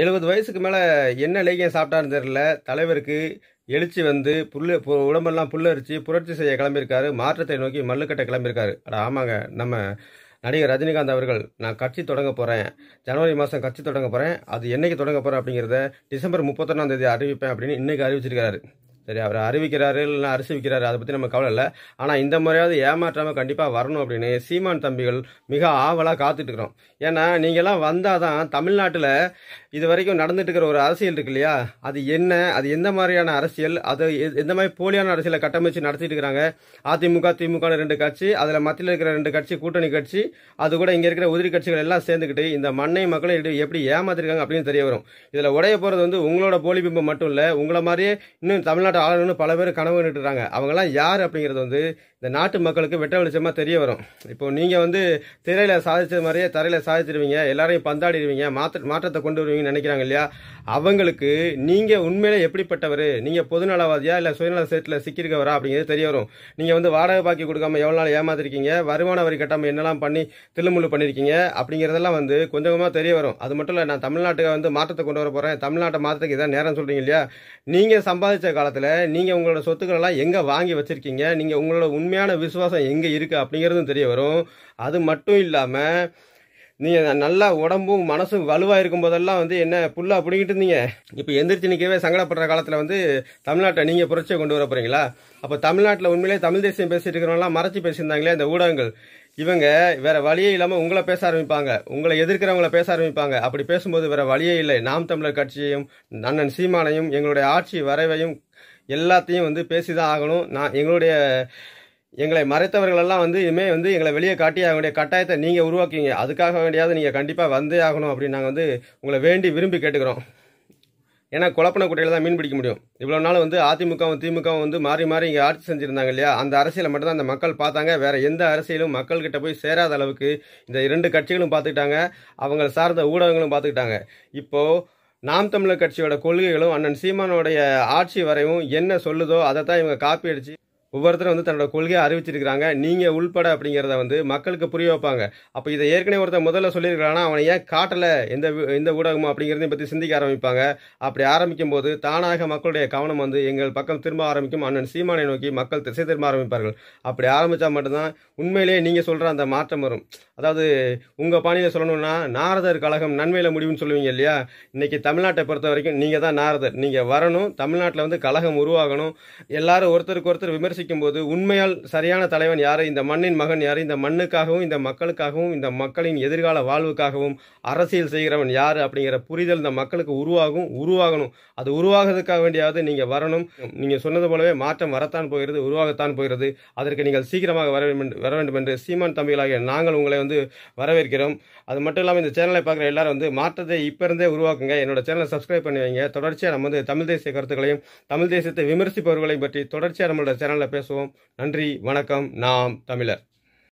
எழுபது வயசுக்கு மேலே என்ன லேகியம் சாப்பிட்டான்னு தெரியல தலைவருக்கு எழுச்சி வந்து புல்லு உடம்பெல்லாம் புல்லரிச்சு புரட்சி செய்ய கிளம்பியிருக்காரு மாற்றத்தை நோக்கி மல்லுக்கட்டை கிளம்பியிருக்காரு அட ஆமாங்க நம்ம நடிகர் ரஜினிகாந்த் அவர்கள் நான் கட்சி தொடங்க போகிறேன் ஜனவரி மாதம் கட்சி தொடங்க போகிறேன் அது என்றைக்கு தொடங்க போகிறேன் அப்படிங்கிறத டிசம்பர் முப்பத்தொன்னாம் தேதி அறிவிப்பேன் அப்படின்னு இன்றைக்கி அறிவிச்சிருக்காரு சரி அவர் அறிவிக்கிறாரு இல்லைன்னா அரிசி விற்கிறாரு அதை பற்றி நம்ம கவலை இல்லை ஆனால் இந்த முறையாவது ஏமாற்றாமல் கண்டிப்பாக வரணும் அப்படின்னு சீமான் தம்பிகள் மிக ஆவலாக காத்துட்ருக்குறோம் ஏன்னா நீங்கள்லாம் வந்தால் தான் தமிழ்நாட்டில் இது வரைக்கும் நடந்துட்டு இருக்கிற ஒரு அரசியல் இருக்கு இல்லையா அது என்ன அது எந்த மாதிரியான அரசியல் அது எந்த மாதிரி போலியான அரசியலை கட்டமைச்சு நடத்திட்டு இருக்கிறாங்க அதிமுக திமுக ரெண்டு கட்சி அதில் மத்தியில் இருக்கிற ரெண்டு கட்சி கூட்டணி கட்சி அது கூட இங்கே இருக்கிற உதிரி கட்சிகள் எல்லாம் சேர்ந்துக்கிட்டு இந்த மண்ணை மக்களை எப்படி ஏமாத்திருக்காங்க அப்படின்னு தெரிய வரும் இதில் உடைய போகிறது வந்து உங்களோட போலி பிம்பம் மட்டும் இல்லை உங்களை மாதிரியே இன்னும் தமிழ்நாடு தமிழ்நாடு ஆளுநர்னு பல பேர் கனவு நிட்டுறாங்க அவங்கெல்லாம் யார் அப்படிங்கிறது வந்து இந்த நாட்டு மக்களுக்கு வெட்ட வெளிச்சமாக தெரிய வரும் இப்போ நீங்கள் வந்து திரையில் சாதித்த மாதிரியே தரையில் சாதிச்சிருவீங்க எல்லாரையும் பந்தாடிடுவீங்க மாற்ற மாற்றத்தை கொண்டு வருவீங்கன்னு நினைக்கிறாங்க இல்லையா அவங்களுக்கு நீங்கள் உண்மையிலே எப்படிப்பட்டவர் நீங்கள் பொதுநலவாதியா இல்லை சுயநல சேர்த்தில் சிக்கியிருக்கவரா அப்படிங்கிறது தெரிய வரும் நீங்கள் வந்து வாடகை பாக்கி கொடுக்காம எவ்வளோ நாள் ஏமாத்திருக்கீங்க வருமான வரி கட்டாமல் என்னெல்லாம் பண்ணி தில்லுமுள்ளு பண்ணியிருக்கீங்க அப்படிங்கிறதெல்லாம் வந்து கொஞ்சம் கொஞ்சமாக தெரிய வரும் அது மட்டும் இல்லை நான் தமிழ்நாட்டுக்கு வந்து மாற்றத்தை கொண்டு வர போகிறேன் தமிழ்நாட்டை மாற்றத்துக்கு இதான் நேரம் சொல்கிறீங்க இல்லையா நீங்கள் சம்பாதிச்ச காலத்தில் நேரத்தில் நீங்கள் உங்களோட சொத்துக்கள் எல்லாம் எங்கே வாங்கி வச்சுருக்கீங்க நீங்கள் உங்களோட உண்மையான விசுவாசம் எங்கே இருக்குது அப்படிங்கிறதும் தெரிய வரும் அது மட்டும் இல்லாமல் நீங்கள் நல்லா உடம்பும் மனசும் வலுவாக இருக்கும் போதெல்லாம் வந்து என்ன புல்லாக பிடிங்கிட்டு இருந்தீங்க இப்போ எந்திரிச்சு நிற்கவே சங்கடப்படுற காலத்தில் வந்து தமிழ்நாட்டை நீங்கள் புரட்சியை கொண்டு வர போகிறீங்களா அப்போ தமிழ்நாட்டில் உண்மையிலே தமிழ் தேசியம் பேசிட்டு இருக்கிறவங்களாம் மறைச்சி பேசியிருந்தாங்களே அந்த ஊடகங்கள் இவங்க வேற வழியே இல்லாமல் உங்களை பேச ஆரம்பிப்பாங்க உங்களை எதிர்க்கிறவங்கள பேச ஆரம்பிப்பாங்க அப்படி பேசும்போது வேற வழியே இல்லை நாம் தமிழர் கட்சியையும் அண்ணன் சீமானையும் எங்களுடைய ஆட்சி வரைவையும் எல்லாத்தையும் வந்து பேசி தான் ஆகணும் நான் எங்களுடைய எங்களை மறைத்தவர்களெல்லாம் வந்து இனிமேல் வந்து எங்களை வெளியே காட்டி அவங்களுடைய கட்டாயத்தை நீங்கள் உருவாக்கிங்க அதுக்காக வேண்டியாவது நீங்கள் கண்டிப்பாக வந்தே ஆகணும் அப்படின்னு நாங்கள் வந்து உங்களை வேண்டி விரும்பி கேட்டுக்கிறோம் ஏன்னா குழப்பின குட்டையில் தான் மீன் பிடிக்க முடியும் இவ்வளோ நாள் வந்து அதிமுகவும் திமுகவும் வந்து மாறி மாறி இங்கே ஆட்சி செஞ்சுருந்தாங்க இல்லையா அந்த அரசியலை மட்டும்தான் அந்த மக்கள் பார்த்தாங்க வேறு எந்த அரசியலும் மக்கள்கிட்ட போய் சேராத அளவுக்கு இந்த இரண்டு கட்சிகளும் பார்த்துக்கிட்டாங்க அவங்கள சார்ந்த ஊடகங்களும் பார்த்துக்கிட்டாங்க இப்போது நாம் தமிழர் கட்சியோட கொள்கைகளும் அண்ணன் சீமானோடைய ஆட்சி வரையும் என்ன சொல்லுதோ அதை தான் இவங்க காப்பி அடிச்சு ஒவ்வொருத்தரும் வந்து தன்னோட கொள்கையை அறிவிச்சிருக்கிறாங்க நீங்கள் உள்பட அப்படிங்கிறத வந்து மக்களுக்கு புரிய வைப்பாங்க அப்போ இதை ஏற்கனவே ஒருத்தர் முதல்ல சொல்லியிருக்கிறானா அவனை ஏன் காட்டல எந்த எந்த ஊடகமும் அப்படிங்கிறதையும் பற்றி சிந்திக்க ஆரம்பிப்பாங்க அப்படி ஆரம்பிக்கும் போது தானாக மக்களுடைய கவனம் வந்து எங்கள் பக்கம் திரும்ப ஆரம்பிக்கும் அண்ணன் சீமானை நோக்கி மக்கள் திசை திரும்ப ஆரம்பிப்பார்கள் அப்படி ஆரம்பித்தா மட்டும்தான் உண்மையிலேயே நீங்கள் சொல்கிற அந்த மாற்றம் வரும் அதாவது உங்கள் பாணியில் சொல்லணும்னா நாரதர் கழகம் நன்மையில் முடிவுன்னு சொல்லுவீங்க இல்லையா இன்றைக்கி தமிழ்நாட்டை பொறுத்த வரைக்கும் நீங்கள் தான் நாரதர் நீங்கள் வரணும் தமிழ்நாட்டில் வந்து கழகம் உருவாகணும் எல்லாரும் ஒருத்தருக்கு ஒருத்தர் விமர்சி யோசிக்கும் போது உண்மையால் சரியான தலைவன் யாரு இந்த மண்ணின் மகன் யார் இந்த மண்ணுக்காகவும் இந்த மக்களுக்காகவும் இந்த மக்களின் எதிர்கால வாழ்வுக்காகவும் அரசியல் செய்கிறவன் யார் அப்படிங்கிற புரிதல் இந்த மக்களுக்கு உருவாகும் உருவாகணும் அது உருவாகிறதுக்காக வேண்டியாவது நீங்கள் வரணும் நீங்கள் சொன்னது போலவே மாற்றம் வரத்தான் போகிறது உருவாகத்தான் போகிறது அதற்கு நீங்கள் சீக்கிரமாக வர வேண்டும் வர வேண்டும் என்று சீமான் தம்பிகளாகிய நாங்கள் உங்களை வந்து வரவேற்கிறோம் அது மட்டும் இல்லாமல் இந்த சேனலை பார்க்குற எல்லாரும் வந்து மாற்றத்தை இப்போ இருந்தே உருவாக்குங்க என்னோட சேனலை சப்ஸ்கிரைப் பண்ணி வைங்க தொடர்ச்சியாக நம்ம வந்து தமிழ் தேசிய கருத்துக்களையும் தமிழ் தேசியத்தை விமர்சிப்பவர்களையும் பற்றி தொடர்ச்சியாக நம்மளோட சேனலில் பேசுவோம் நன்றி வணக்கம் நாம் தமிழர்